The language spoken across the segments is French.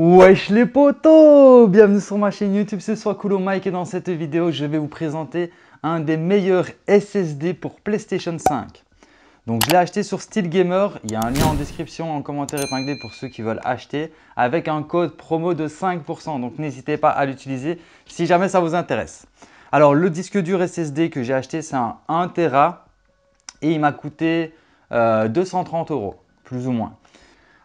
Wesh les potos Bienvenue sur ma chaîne YouTube, ce soit Coolo Mike et dans cette vidéo je vais vous présenter un des meilleurs SSD pour PlayStation 5. Donc je l'ai acheté sur Steel Gamer, il y a un lien en description, en commentaire épinglé pour ceux qui veulent acheter avec un code promo de 5%, donc n'hésitez pas à l'utiliser si jamais ça vous intéresse. Alors le disque dur SSD que j'ai acheté c'est un 1 Tera et il m'a coûté 230 euh, euros, plus ou moins.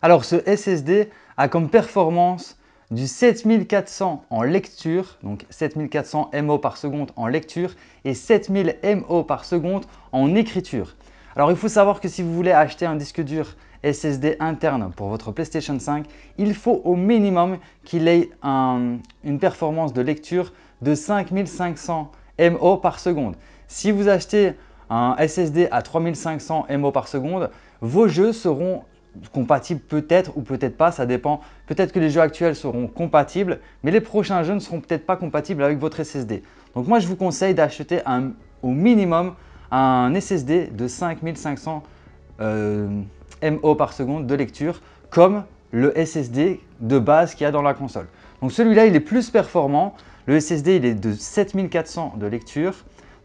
Alors ce SSD a comme performance du 7400 en lecture, donc 7400 MO par seconde en lecture et 7000 MO par seconde en écriture. Alors il faut savoir que si vous voulez acheter un disque dur SSD interne pour votre PlayStation 5, il faut au minimum qu'il ait une performance de lecture de 5500 MO par seconde. Si vous achetez un SSD à 3500 MO par seconde, vos jeux seront compatible peut-être ou peut-être pas, ça dépend. Peut-être que les jeux actuels seront compatibles, mais les prochains jeux ne seront peut-être pas compatibles avec votre SSD. Donc moi, je vous conseille d'acheter au minimum un SSD de 5500 MO euh, par seconde de lecture, comme le SSD de base qu'il y a dans la console. Donc celui-là, il est plus performant. Le SSD, il est de 7400 de lecture.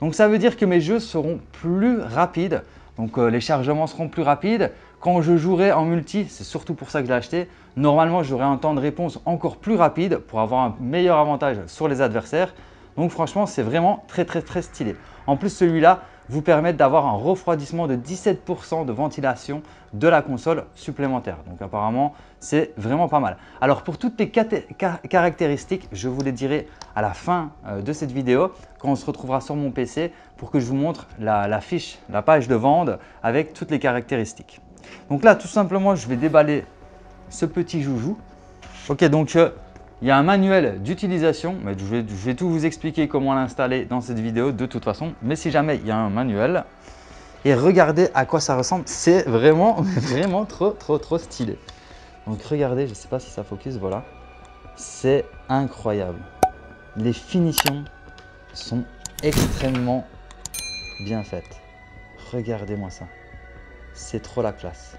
Donc ça veut dire que mes jeux seront plus rapides. Donc euh, les chargements seront plus rapides. Quand je jouerai en multi, c'est surtout pour ça que je l'ai acheté, normalement j'aurai un temps de réponse encore plus rapide pour avoir un meilleur avantage sur les adversaires. Donc franchement, c'est vraiment très très très stylé. En plus, celui-là vous permet d'avoir un refroidissement de 17% de ventilation de la console supplémentaire. Donc apparemment, c'est vraiment pas mal. Alors pour toutes les caractéristiques, je vous les dirai à la fin euh, de cette vidéo, quand on se retrouvera sur mon PC, pour que je vous montre la, la fiche, la page de vente avec toutes les caractéristiques. Donc là, tout simplement, je vais déballer ce petit joujou. Ok, donc euh, il y a un manuel d'utilisation. mais je je vais, tout vous expliquer comment l'installer dans cette vidéo de toute façon. Mais si jamais il y a un manuel, et regardez à quoi ça ressemble. C'est vraiment, vraiment trop, trop, trop stylé. Donc regardez, je ne sais pas si ça focus, voilà. C'est incroyable. Les finitions sont extrêmement bien faites. Regardez-moi ça c'est trop la classe.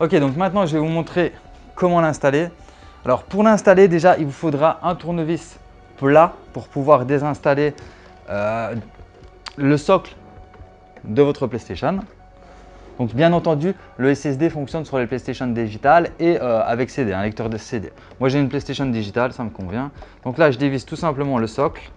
Ok, donc maintenant, je vais vous montrer comment l'installer. Alors, pour l'installer, déjà, il vous faudra un tournevis plat pour pouvoir désinstaller euh, le socle de votre PlayStation. Donc bien entendu, le SSD fonctionne sur les PlayStation Digital et euh, avec CD, un lecteur de CD. Moi j'ai une PlayStation Digital, ça me convient. Donc là je dévisse tout simplement le socle.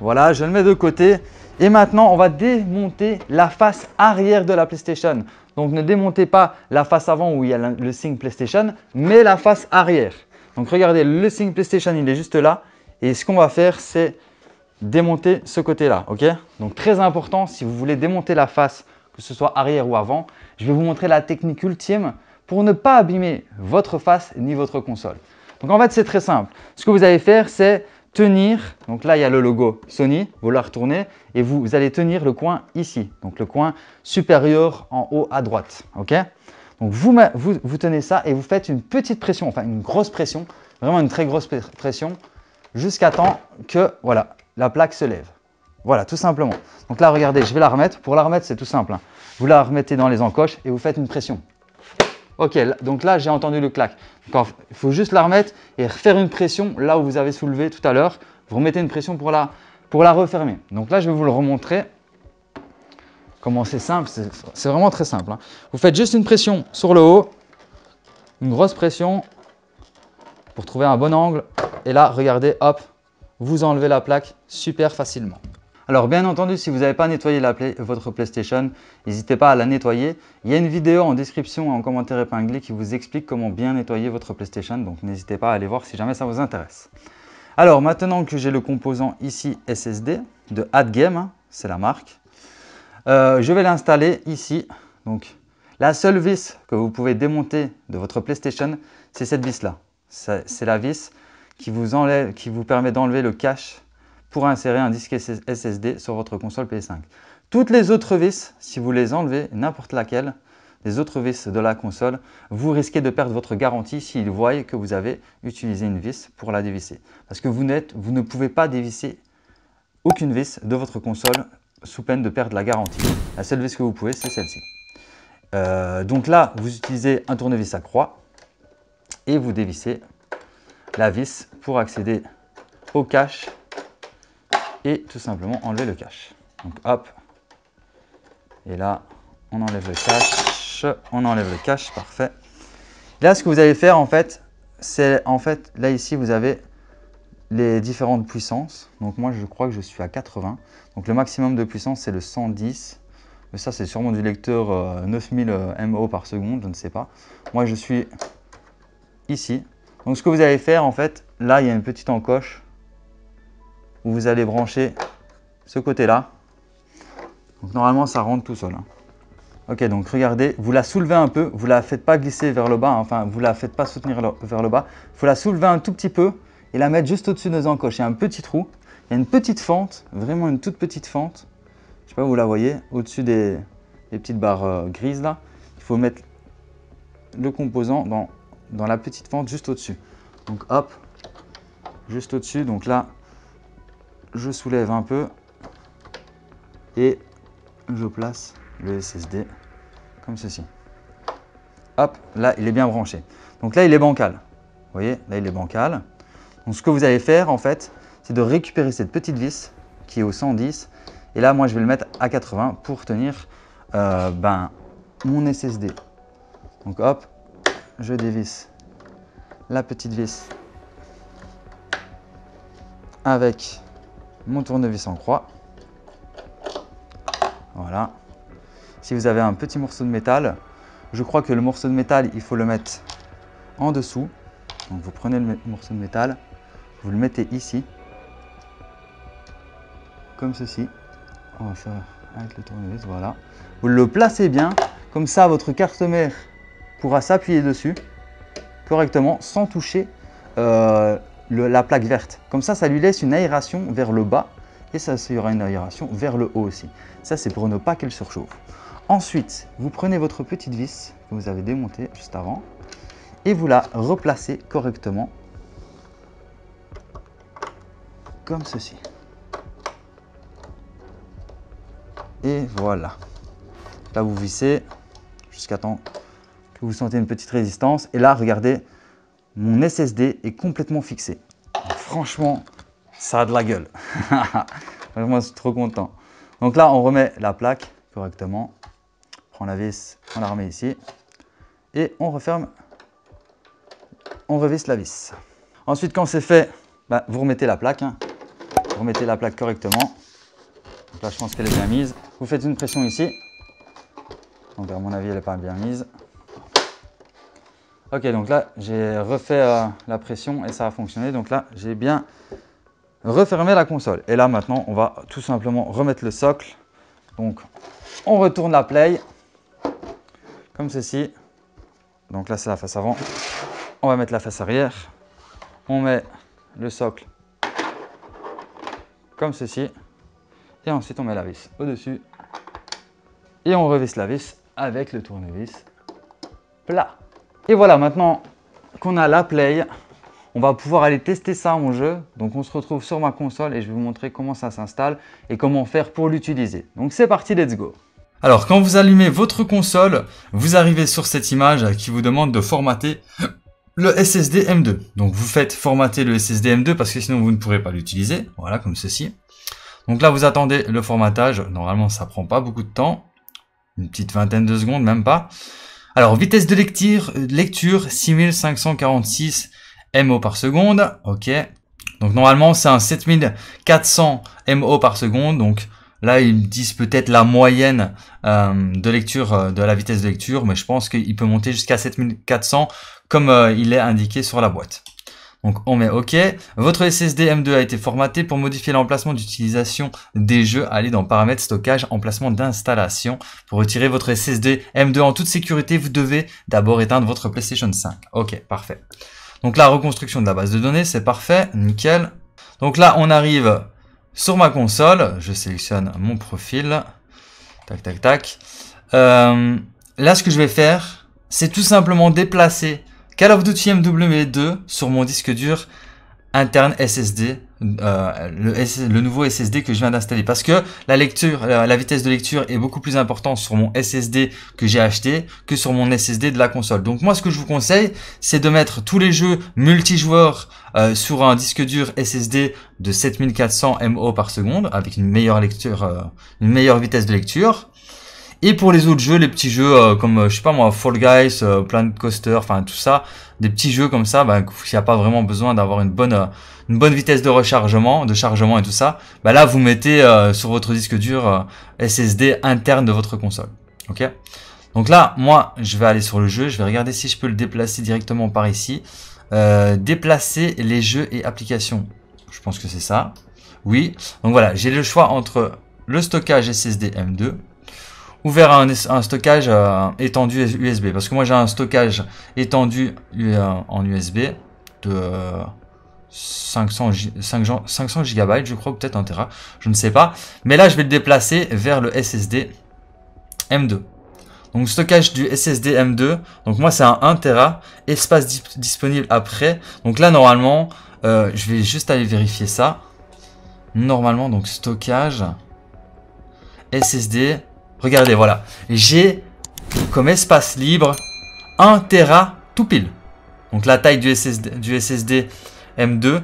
Voilà, je le mets de côté. Et maintenant, on va démonter la face arrière de la PlayStation. Donc ne démontez pas la face avant où il y a le signe PlayStation, mais la face arrière. Donc regardez, le signe PlayStation, il est juste là. Et ce qu'on va faire, c'est démonter ce côté-là, ok Donc très important, si vous voulez démonter la face, que ce soit arrière ou avant, je vais vous montrer la technique ultime pour ne pas abîmer votre face ni votre console. Donc en fait, c'est très simple. Ce que vous allez faire, c'est tenir, donc là il y a le logo Sony, vous la retournez et vous allez tenir le coin ici, donc le coin supérieur en haut à droite, ok Donc vous, vous, tenez ça et vous faites une petite pression, enfin une grosse pression, vraiment une très grosse pression, jusqu'à temps que, voilà, la plaque se lève. Voilà, tout simplement. Donc là, regardez, je vais la remettre. Pour la remettre, c'est tout simple. Hein. Vous la remettez dans les encoches et vous faites une pression. Ok, donc là, j'ai entendu le clac. il faut juste la remettre et refaire une pression là où vous avez soulevé tout à l'heure. Vous remettez une pression pour la, refermer. Donc là, je vais vous le remontrer. Comment c'est simple, c'est vraiment très simple. Hein. Vous faites juste une pression sur le haut, une grosse pression pour trouver un bon angle. Et là, regardez, hop, vous enlevez la plaque super facilement. Alors bien entendu, si vous n'avez pas nettoyé votre PlayStation, n'hésitez pas à la nettoyer. Il y a une vidéo en description et en commentaire épinglé qui vous explique comment bien nettoyer votre PlayStation, donc n'hésitez pas à aller voir si jamais ça vous intéresse. Alors maintenant que j'ai le composant ici SSD de Adgame, hein, c'est la marque, euh, je vais l'installer ici. Donc la seule vis que vous pouvez démonter de votre PlayStation, c'est cette vis là. C'est la vis qui vous permet d'enlever le cache pour insérer un disque SSD sur votre console PS5. Toutes les autres vis, si vous les enlevez, n'importe laquelle, les autres vis de la console, vous risquez de perdre votre garantie s'ils voient que vous avez utilisé une vis pour la dévisser. Parce que vous, vous ne pouvez pas dévisser aucune vis de votre console sous peine de perdre la garantie. La seule vis que vous pouvez, c'est celle-ci. Euh, donc là, vous utilisez un tournevis à croix et vous dévissez la vis pour accéder au cache et tout simplement enlever le cache. Donc hop, et là, on enlève le cache, on enlève le cache, parfait. Là, ce que vous allez faire en fait, c'est en fait, là ici, vous avez les différentes puissances. Donc moi, je crois que je suis à 80. Donc le maximum de puissance, c'est le 110. Mais ça, c'est sûrement du lecteur 9000 euh, MO euh, par seconde, je ne sais pas. Moi, je suis ici. Donc ce que vous allez faire, en fait, là, il y a une petite encoche où vous allez brancher ce côté-là. Donc normalement, ça rentre tout seul. Hein. Ok, donc regardez, vous la soulevez un peu, vous la faites pas glisser vers le bas, hein. enfin vous la faites pas soutenir vers le bas. Il faut la soulever un tout petit peu et la mettre juste au-dessus des encoches. Il y a un petit trou, il y a une petite fente, vraiment une toute petite fente. Je sais pas, vous la voyez, au-dessus des, petites barres euh, grises là. Il faut mettre le composant dans, dans la petite fente juste au-dessus. Donc hop, juste au-dessus. Donc là, je soulève un peu et je place le SSD comme ceci. Hop, là il est bien branché. Donc là il est bancal. Vous voyez, là il est bancal. Donc ce que vous allez faire en fait, c'est de récupérer cette petite vis qui est au 110. Et là moi je vais le mettre à 80 pour tenir euh, ben, mon SSD. Donc hop, je dévisse la petite vis avec mon tournevis en croix. Voilà. Si vous avez un petit morceau de métal, je crois que le morceau de métal, il faut le mettre en dessous. Donc vous prenez le morceau de métal, vous le mettez ici, comme ceci. On oh, va faire avec le tournevis, voilà. Vous le placez bien, comme ça votre carte mère pourra s'appuyer dessus correctement sans toucher euh, la plaque verte. Comme ça, ça lui laisse une aération vers le bas et ça, y aura une aération vers le haut aussi. Ça, c'est pour ne pas qu'elle surchauffe. Ensuite, vous prenez votre petite vis que vous avez démontée juste avant et vous la replacez correctement comme ceci. Et voilà. Là, vous vissez jusqu'à temps que vous sentez une petite résistance. Et là, regardez, mon SSD est complètement fixé. franchement, ça a de la gueule. Moi, je suis trop content. Donc là, on remet la plaque correctement. On prend la vis, on la remet ici. Et on referme, on revisse la vis. Ensuite, quand c'est fait, bah, vous remettez la plaque. Hein. Vous remettez la plaque correctement. Donc là, je pense qu'elle est bien mise. Vous faites une pression ici. Donc à mon avis, elle n'est pas bien mise. Ok, donc là, j'ai refait euh, la pression et ça a fonctionné. Donc là, j'ai bien refermé la console. Et là, maintenant, on va tout simplement remettre le socle. Donc, on retourne la play comme ceci. Donc là, c'est la face avant. On va mettre la face arrière. On met le socle comme ceci. Et ensuite, on met la vis au-dessus. Et on revisse la vis avec le tournevis plat. Et voilà, maintenant qu'on a la Play, on va pouvoir aller tester ça en jeu. Donc on se retrouve sur ma console et je vais vous montrer comment ça s'installe et comment faire pour l'utiliser. Donc c'est parti, let's go Alors quand vous allumez votre console, vous arrivez sur cette image qui vous demande de formater le SSD M2. Donc vous faites formater le SSD M2 parce que sinon vous ne pourrez pas l'utiliser. Voilà, comme ceci. Donc là, vous attendez le formatage. Normalement, ça prend pas beaucoup de temps. Une petite vingtaine de secondes, même pas. Alors, vitesse de lecture, euh, lecture 6546 MO par seconde. Ok. Donc normalement, c'est un 7400 MO par seconde. Donc là, ils disent peut-être la moyenne euh, de lecture, euh, de la vitesse de lecture, mais je pense qu'il peut monter jusqu'à 7400 comme il est indiqué sur la boîte. Donc on met OK. Votre SSD M2 a été formaté pour modifier l'emplacement d'utilisation des jeux. Allez dans paramètres stockage, emplacement d'installation. Pour retirer votre SSD M2 en toute sécurité, vous devez d'abord éteindre votre PlayStation 5. OK, parfait. Donc la reconstruction de la base de données, c'est parfait, nickel. Donc là, on arrive sur ma console. Je sélectionne mon profil. Tac, tac, tac. Euh, là, ce que je vais faire, c'est tout simplement déplacer Call of Duty MW2 sur mon disque dur interne SSD, euh, le, nouveau SSD que je viens d'installer. Parce que la lecture, euh, la, vitesse de lecture est beaucoup plus importante sur mon SSD que j'ai acheté que sur mon SSD de la console. Donc moi, ce que je vous conseille, c'est de mettre tous les jeux multijoueurs euh, sur un disque dur SSD de 7400 MO par seconde avec une meilleure lecture, une meilleure vitesse de lecture. Et pour les autres jeux, les petits jeux euh, comme euh, je sais pas moi, Fall Guys, euh, plein Coaster, enfin tout ça, des petits jeux comme ça, bah, s'il n'y a pas vraiment besoin d'avoir une bonne une bonne vitesse de rechargement, de chargement et tout ça, bah, là vous mettez sur votre disque dur SSD interne de votre console. Ok. Donc là, moi, je vais aller sur le jeu, je vais regarder si je peux le déplacer directement par ici. déplacer les jeux et applications. Je pense que c'est ça. Oui. Donc voilà, j'ai le choix entre le stockage SSD M2 ou vers un, stockage euh, étendu USB. Parce que moi j'ai un stockage étendu euh, en USB de 500, 500 GB, je crois, peut-être 1 Tera, je ne sais pas. Mais là je vais le déplacer vers le SSD M2. Donc stockage du SSD M2, donc moi c'est un 1 Tera, espace disponible après. Donc là normalement, euh, je vais juste aller vérifier ça. Normalement donc stockage, SSD, Regardez, voilà. J'ai comme espace libre 1 Tera tout pile. Donc la taille du SSD, du SSD M2,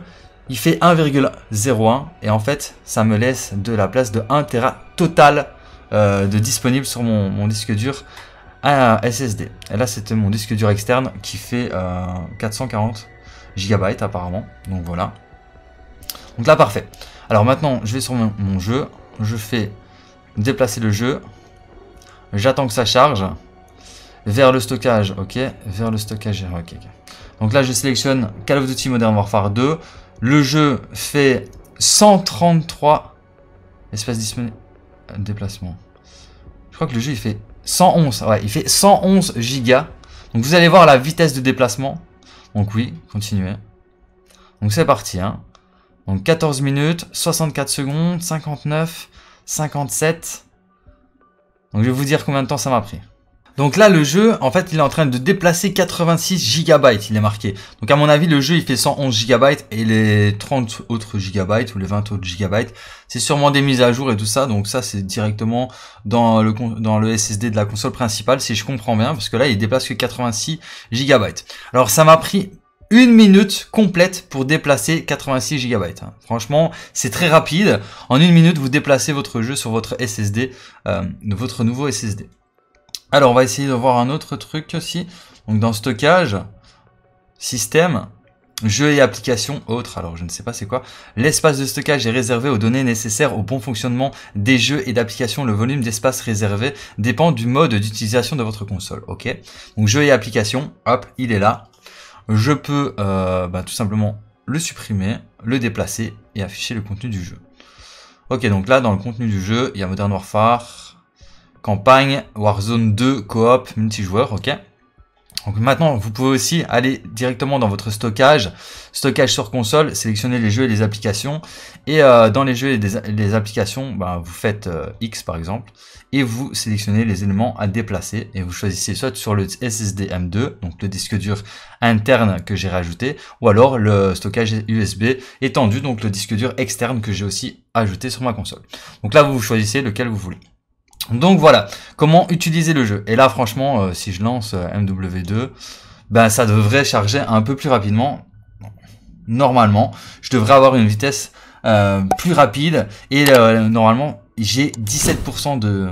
il fait 1,01 et en fait ça me laisse de la place de 1 Tera total euh, de disponible sur mon, disque dur à SSD. Et là c'était mon disque dur externe qui fait 440 euh, gigabytes apparemment. Donc voilà. Donc là parfait. Alors maintenant je vais sur mon jeu, je fais déplacer le jeu, J'attends que ça charge. Vers le stockage, ok. Vers le stockage, ok. Donc là, je sélectionne Call of Duty Modern Warfare 2. Le jeu fait 133 Espèce disponible Déplacement. Je crois que le jeu, il fait 111. Ouais, il fait 111 gigas. Donc vous allez voir la vitesse de déplacement. Donc oui, continuez. Donc c'est parti. Hein. Donc 14 minutes, 64 secondes, 59, 57, donc je vais vous dire combien de temps ça m'a pris. Donc là, le jeu, en fait, il est en train de déplacer 86 GB, il est marqué. Donc à mon avis, le jeu, il fait 111 GB et les 30 autres gigabytes ou les 20 autres gigabytes, c'est sûrement des mises à jour et tout ça. Donc ça, c'est directement dans le, dans le SSD de la console principale, si je comprends bien, parce que là, il déplace que 86 GB. Alors ça m'a pris une minute complète pour déplacer 86 gigabytes. Hein. Franchement, c'est très rapide. En une minute, vous déplacez votre jeu sur votre SSD, euh, votre nouveau SSD. Alors, on va essayer de voir un autre truc aussi. Donc, dans stockage, système, jeux et application, autres, alors je ne sais pas c'est quoi. L'espace de stockage est réservé aux données nécessaires au bon fonctionnement des jeux et d'applications. Le volume d'espace réservé dépend du mode d'utilisation de votre console, ok Donc jeux et application, hop, il est là je peux euh, bah, tout simplement le supprimer, le déplacer et afficher le contenu du jeu. Ok, donc là, dans le contenu du jeu, il y a Modern Warfare, campagne, Warzone 2, coop, multijoueur, ok. Donc maintenant, vous pouvez aussi aller directement dans votre stockage, stockage sur console, sélectionner les jeux et les applications. Et euh, dans les jeux et les, applications, bah, vous faites euh, X par exemple, et vous sélectionnez les éléments à déplacer. Et vous choisissez soit sur le SSD M2, donc le disque dur interne que j'ai rajouté, ou alors le stockage USB étendu, donc le disque dur externe que j'ai aussi ajouté sur ma console. Donc là, vous choisissez lequel vous voulez. Donc voilà, comment utiliser le jeu. Et là, franchement, euh, si je lance euh, MW2, ben bah, ça devrait charger un peu plus rapidement. Normalement, je devrais avoir une vitesse euh, plus rapide. Et normalement, j'ai 17% de,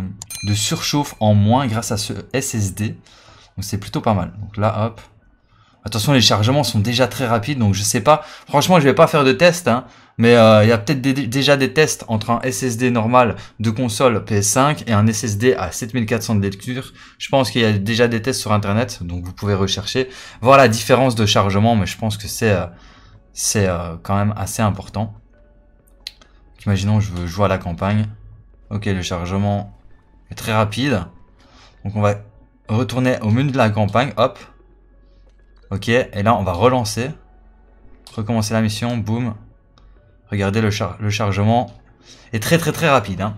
surchauffe en moins grâce à ce SSD. Donc c'est plutôt pas mal. Donc là, hop. Attention, les chargements sont déjà très rapides, donc je sais pas. Franchement, je vais pas faire de test, hein mais euh, il y a peut-être déjà des tests entre un SSD normal de console PS5 et un SSD à 7400 de lecture. Je pense qu'il y a déjà des tests sur Internet, donc vous pouvez rechercher, voir la différence de chargement, mais je pense que c'est euh, euh, quand même assez important. Imaginons, je veux jouer à la campagne. Ok, le chargement est très rapide. Donc on va retourner au menu de la campagne, hop. Ok, et là on va relancer. Recommencer la mission, boum. Regardez le, chargement est très très très rapide. Hein.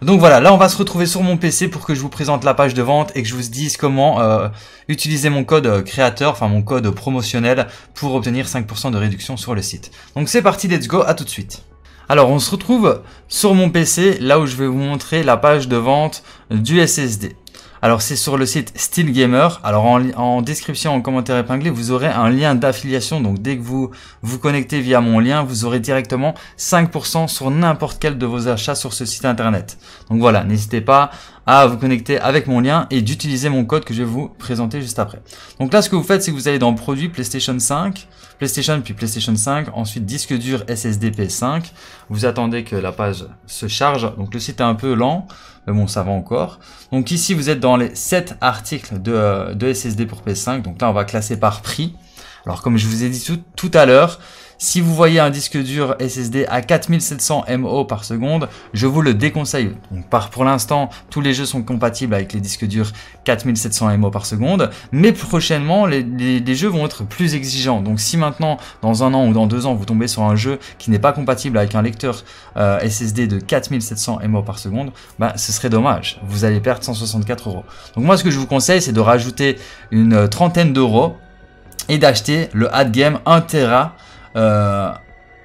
Donc voilà, là on va se retrouver sur mon PC pour que je vous présente la page de vente et que je vous dise comment euh, utiliser mon code euh, créateur, enfin mon code promotionnel pour obtenir 5% de réduction sur le site. Donc c'est parti, let's go, à tout de suite. Alors on se retrouve sur mon PC, là où je vais vous montrer la page de vente du SSD. Alors c'est sur le site SteelGamer. Gamer. Alors en, en, description, en commentaire épinglé, vous aurez un lien d'affiliation. Donc dès que vous vous connectez via mon lien, vous aurez directement 5% sur n'importe quel de vos achats sur ce site internet. Donc voilà, n'hésitez pas à vous connecter avec mon lien et d'utiliser mon code que je vais vous présenter juste après. Donc là, ce que vous faites, c'est que vous allez dans Produits PlayStation 5, PlayStation puis PlayStation 5, ensuite disque dur SSD p 5 Vous attendez que la page se charge. Donc le site est un peu lent, mais bon, ça va encore. Donc ici, vous êtes dans les 7 articles de, euh, SSD pour p 5 Donc là, on va classer par prix. Alors comme je vous ai dit tout à l'heure, si vous voyez un disque dur SSD à 4700 MO par seconde, je vous le déconseille. Donc, pour l'instant, tous les jeux sont compatibles avec les disques durs 4700 MO par seconde, mais prochainement, les, jeux vont être plus exigeants. Donc si maintenant, dans un an ou dans deux ans, vous tombez sur un jeu qui n'est pas compatible avec un lecteur euh, SSD de 4700 MO par seconde, bah, ce serait dommage. Vous allez perdre 164 euros. Donc moi, ce que je vous conseille, c'est de rajouter une euh, trentaine d'euros et d'acheter le Ad Game 1 Tera euh,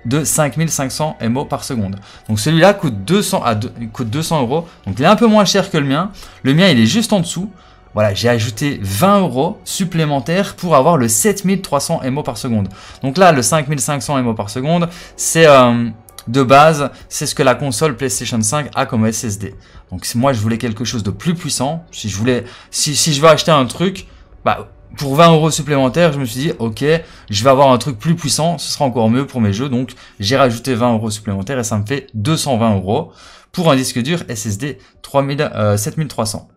de 5500 MO par seconde. Donc celui-là coûte 200 à coûte 200 euros. Donc il est un peu moins cher que le mien. Le mien il est juste en dessous. Voilà, j'ai ajouté 20 euros supplémentaires pour avoir le 7300 MO par seconde. Donc là, le 5500 MO par seconde, c'est euh, de base, c'est ce que la console PlayStation 5 a comme SSD. Donc moi je voulais quelque chose de plus puissant, si je voulais, si, si je veux acheter un truc, bah pour 20 euros supplémentaires, je me suis dit, ok, je vais avoir un truc plus puissant, ce sera encore mieux pour mes jeux, donc j'ai rajouté 20 euros supplémentaires et ça me fait 220 euros pour un disque dur SSD 7300. Euh,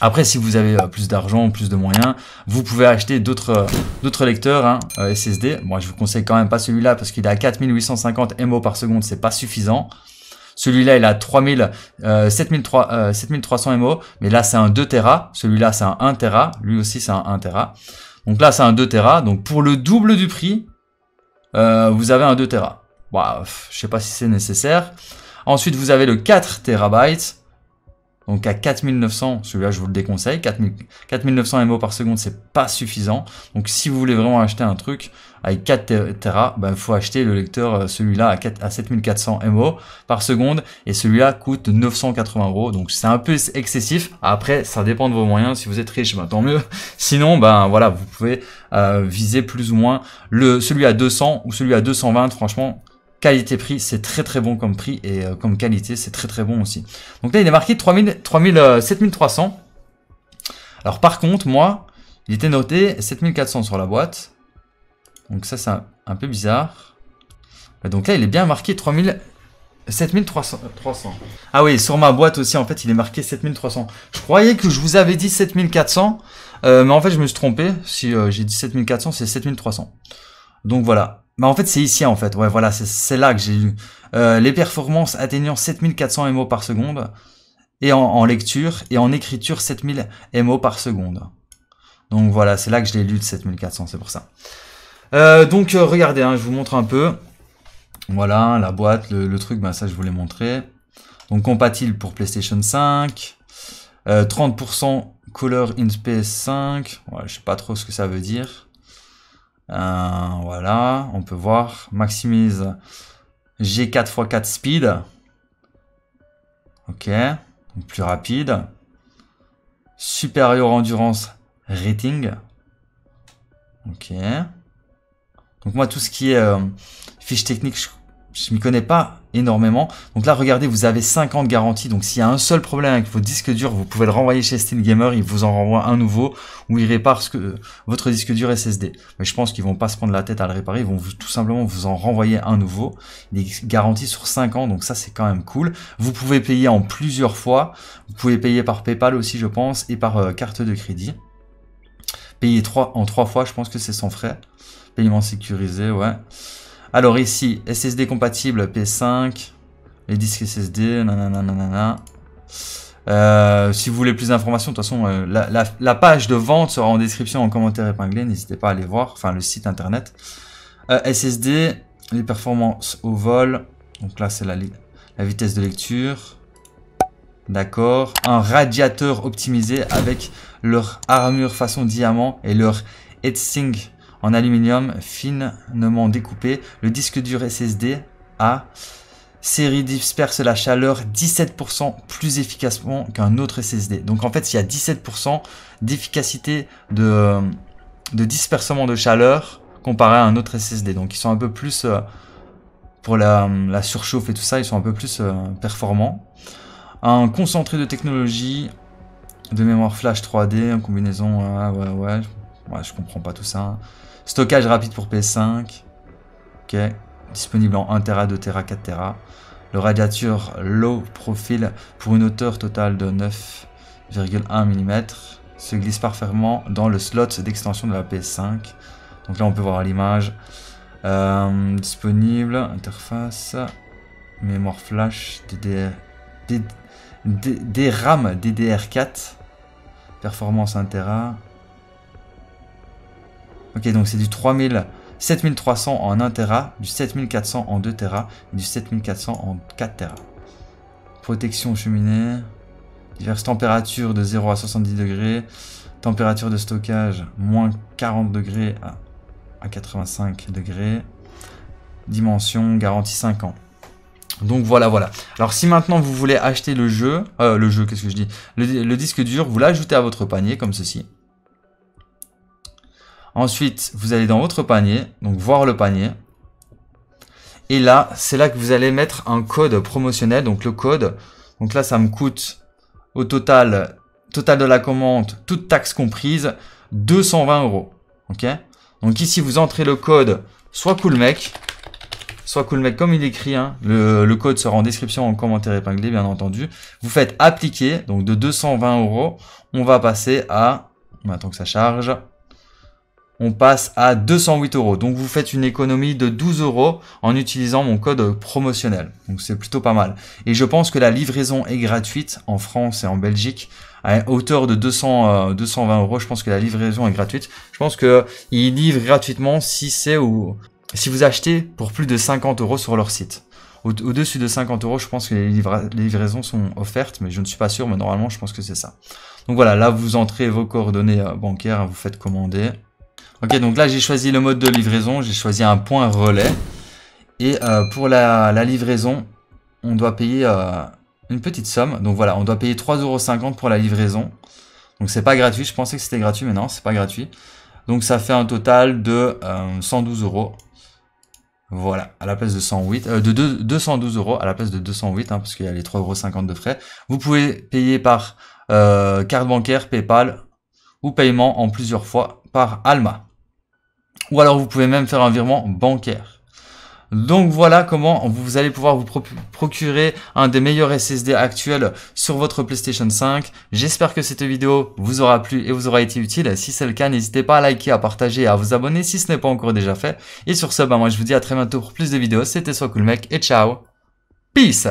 Après, si vous avez euh, plus d'argent, plus de moyens, vous pouvez acheter d'autres euh, d'autres lecteurs hein, SSD. Moi, je vous conseille quand même pas celui-là parce qu'il est à 4850 MO par seconde, c'est pas suffisant. Celui-là, il a 3000, 7300, MO, mais là, c'est un 2 Tera. Celui-là, c'est un 1 Tera. Lui aussi, c'est un 1 Tera. Donc là, c'est un 2 Tera. Donc pour le double du prix, euh, vous avez un 2 Tera. Je bah, je sais pas si c'est nécessaire. Ensuite, vous avez le 4 terabytes. Donc à 4900, celui-là je vous le déconseille, 4900 MO par seconde c'est pas suffisant. Donc si vous voulez vraiment acheter un truc, avec 4 Tera, il faut acheter le lecteur euh, celui-là à, 4, à 7400 MO par seconde et celui-là coûte 980 euros. Donc c'est un peu excessif. Après, ça dépend de vos moyens. Si vous êtes riche, ben, tant mieux. Sinon, ben voilà, vous pouvez euh, viser plus ou moins le celui à 200 ou celui à 220. Franchement, qualité-prix, c'est très très bon comme prix et euh, comme qualité, c'est très très bon aussi. Donc là, il est marqué 3000, 3000, 7300. Alors par contre, moi, il était noté 7400 sur la boîte. Donc ça, c'est un, peu bizarre. Donc là, il est bien marqué 3000... 7300. Ah oui, sur ma boîte aussi, en fait, il est marqué 7300. Je croyais que je vous avais dit 7400, euh, mais en fait, je me suis trompé. Si euh, j'ai dit 7400, c'est 7300. Donc voilà. Mais bah, en fait, c'est ici, en fait. Ouais, voilà, c'est là que j'ai lu. Euh, les performances atteignant 7400 MO par seconde, et en, en lecture, et en écriture, 7000 MO par seconde. Donc voilà, c'est là que je l'ai lu, le 7400, c'est pour ça. Euh, donc euh, regardez, hein, je vous montre un peu. Voilà, la boîte, le, truc, bah, ça je vous l'ai montré. Donc compatible pour PlayStation 5. 30% euh, Color in space 5 je sais pas trop ce que ça veut dire. voilà, on peut voir. Maximise G4x4 speed. Ok, plus rapide. Supérieur endurance rating. Ok. Donc moi, tout ce qui est euh, fiche technique, je, ne m'y connais pas énormément. Donc là, regardez, vous avez 5 ans de garantie. Donc s'il y a un seul problème avec vos disques durs, vous pouvez le renvoyer chez Steam Gamer, il vous en renvoie un nouveau ou il répare votre disque dur SSD. Mais je pense qu'ils vont pas se prendre la tête à le réparer, ils vont tout simplement vous en renvoyer un nouveau. Il est garanti sur 5 ans, donc ça c'est quand même cool. Vous pouvez payer en plusieurs fois. Vous pouvez payer par PayPal aussi, je pense, et par euh, carte de crédit. Payer en 3 fois, je pense que c'est sans frais. Paiement sécurisé, ouais. Alors ici, SSD compatible p 5 les disques SSD, nanana. Euh, si vous voulez plus d'informations, de toute façon, euh, la, page de vente sera en description, en commentaire épinglé. N'hésitez pas à aller voir, enfin le site internet. Euh, SSD, les performances au vol. Donc là, c'est la, la vitesse de lecture. D'accord. Un radiateur optimisé avec leur armure façon diamant et leur heatsink en aluminium finement découpé. Le disque dur SSD A série disperse la chaleur 17% plus efficacement qu'un autre SSD. Donc en fait, il y a 17% d'efficacité de, euh, de dispersement de chaleur comparé à un autre SSD. Donc ils sont un peu plus, euh, pour la, surchauffe et tout ça, ils sont un peu plus euh, performants. Un concentré de technologie de mémoire flash 3D en combinaison, Ouais, je comprends pas tout ça. Stockage rapide pour PS5. Ok. Disponible en 1 Tera, 2 Tera, 4 Tera. Le radiateur low profile pour une hauteur totale de 9,1 mm se glisse parfaitement dans le slot d'extension de la PS5. Donc là, on peut voir l'image. Euh, disponible, interface, mémoire flash, DDR, DDR, DDR4, performance 1 Tera, Ok, donc c'est du 3000, 7300 en 1 Tera, du 7400 en 2 Tera, du 7400 en 4 Tera. Protection cheminée, diverses températures de 0 à 70 degrés, température de stockage moins 40 degrés à, 85 degrés, dimension garantie 5 ans. Donc voilà, voilà. Alors si maintenant vous voulez acheter le jeu, euh, le jeu, qu'est-ce que je dis le disque dur, vous l'ajoutez à votre panier comme ceci. Ensuite, vous allez dans votre panier, donc voir le panier. Et là, c'est là que vous allez mettre un code promotionnel. Donc le code, donc là, ça me coûte au total, total de la commande, toute taxe comprise, 220 euros. Ok Donc ici, vous entrez le code, soit cool mec, soit cool mec comme il écrit. Hein. le, le, code sera en description, en commentaire épinglé, bien entendu. Vous faites appliquer, donc de 220 euros, on va passer à, on attend que ça charge, on passe à 208 euros. Donc vous faites une économie de 12 euros en utilisant mon code promotionnel. Donc c'est plutôt pas mal. Et je pense que la livraison est gratuite en France et en Belgique à hauteur de 200, 220 euh, euros. Je pense que la livraison est gratuite. Je pense que ils livrent gratuitement si c'est ou si vous achetez pour plus de 50 euros sur leur site. Au-dessus de 50 euros, je pense que les, les livraisons sont offertes, mais je ne suis pas sûr, mais normalement, je pense que c'est ça. Donc voilà, là, vous entrez vos coordonnées euh, bancaires, vous faites commander. Ok, donc là j'ai choisi le mode de livraison, j'ai choisi un point relais. Et euh, pour la, livraison, on doit payer euh, une petite somme. Donc voilà, on doit payer 3,50€ pour la livraison. Donc c'est pas gratuit, je pensais que c'était gratuit, mais non, c'est pas gratuit. Donc ça fait un total de 112€ euh, Voilà, à la place de 108, de 2, euros à la place de 208, hein, parce qu'il y a les 3,50€ de frais. Vous pouvez payer par carte bancaire, PayPal ou paiement en plusieurs fois par Alma. Ou alors vous pouvez même faire un virement bancaire. Donc voilà comment vous allez pouvoir vous procurer un des meilleurs SSD actuels sur votre PlayStation 5. J'espère que cette vidéo vous aura plu et vous aura été utile. Si c'est le cas, n'hésitez pas à liker, à partager et à vous abonner si ce n'est pas encore déjà fait. Et sur ce, bah moi je vous dis à très bientôt pour plus de vidéos. C'était Soit Cool Mec et ciao. Peace